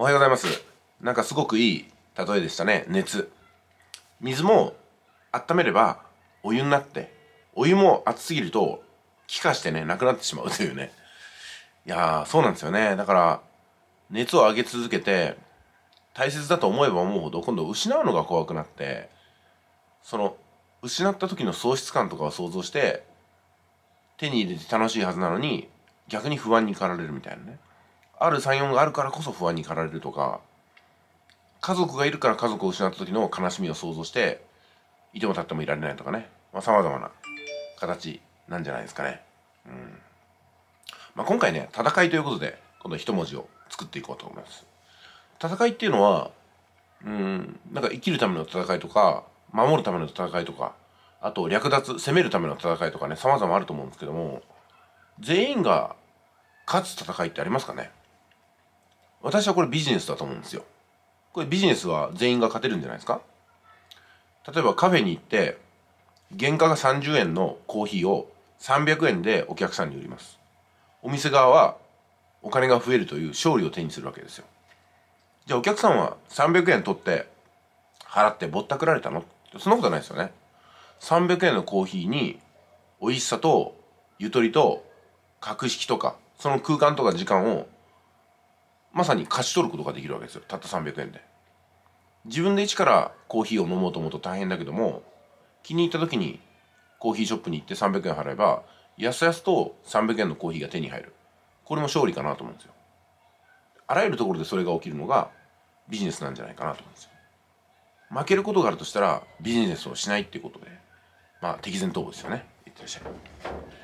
おはようございます。なんかすごくいい例えでしたね。熱。水も温めればお湯になって、お湯も熱すぎると気化してね、なくなってしまうというね。いやー、そうなんですよね。だから、熱を上げ続けて、大切だと思えば思うほど、今度失うのが怖くなって、その、失った時の喪失感とかを想像して、手に入れて楽しいはずなのに、逆に不安に駆られるみたいなね。ある34があるからこそ不安に駆られるとか家族がいるから家族を失った時の悲しみを想像していても立ってもいられないとかねさまざ、まな形なんじゃないですかね。うんまあ、今回ね戦いということで今度一文字を作っていこうと思います。戦いっていうのはうんなんか生きるための戦いとか守るための戦いとかあと略奪攻めるための戦いとかね様々あると思うんですけども全員が勝つ戦いってありますかね私はこれビジネスだと思うんですよこれビジネスは全員が勝てるんじゃないですか例えばカフェに行って原価が30円のコーヒーを300円でお客さんに売りますお店側はお金が増えるという勝利を手にするわけですよじゃあお客さんは300円取って払ってぼったくられたのそんなことないですよね300円のコーヒーに美味しさとゆとりと格式とかその空間とか時間をまさに勝ち取ることができるわけですよたった300円で自分で一からコーヒーを飲もうと思うと大変だけども気に入った時にコーヒーショップに行って300円払えばやすやすと300円のコーヒーが手に入るこれも勝利かなと思うんですよあらゆるところでそれが起きるのがビジネスなんじゃないかなと思うんですよ負けることがあるとしたらビジネスをしないっていうことでまあ適前逃亡ですよねいってらっしゃい